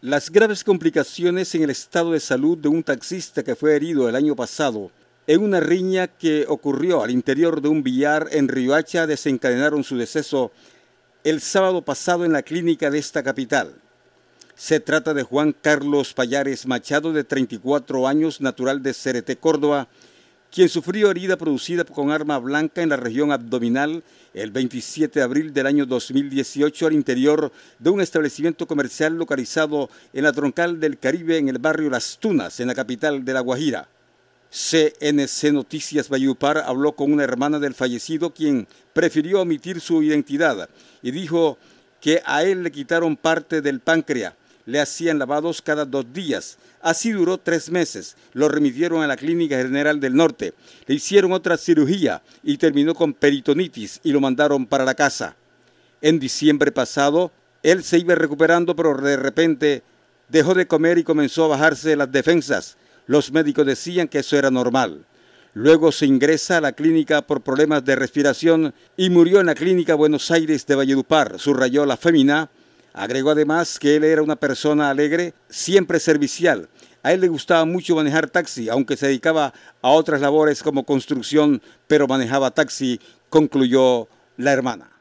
Las graves complicaciones en el estado de salud de un taxista que fue herido el año pasado en una riña que ocurrió al interior de un billar en Riohacha desencadenaron su deceso el sábado pasado en la clínica de esta capital. Se trata de Juan Carlos Pallares Machado, de 34 años, natural de Cereté, Córdoba, quien sufrió herida producida con arma blanca en la región abdominal el 27 de abril del año 2018 al interior de un establecimiento comercial localizado en la troncal del Caribe en el barrio Las Tunas, en la capital de La Guajira. CNC Noticias Bayupar habló con una hermana del fallecido quien prefirió omitir su identidad y dijo que a él le quitaron parte del páncreas le hacían lavados cada dos días. Así duró tres meses. Lo remitieron a la Clínica General del Norte. Le hicieron otra cirugía y terminó con peritonitis y lo mandaron para la casa. En diciembre pasado, él se iba recuperando, pero de repente dejó de comer y comenzó a bajarse las defensas. Los médicos decían que eso era normal. Luego se ingresa a la clínica por problemas de respiración y murió en la clínica Buenos Aires de Valledupar, subrayó la fémina Agregó además que él era una persona alegre, siempre servicial. A él le gustaba mucho manejar taxi, aunque se dedicaba a otras labores como construcción, pero manejaba taxi, concluyó la hermana.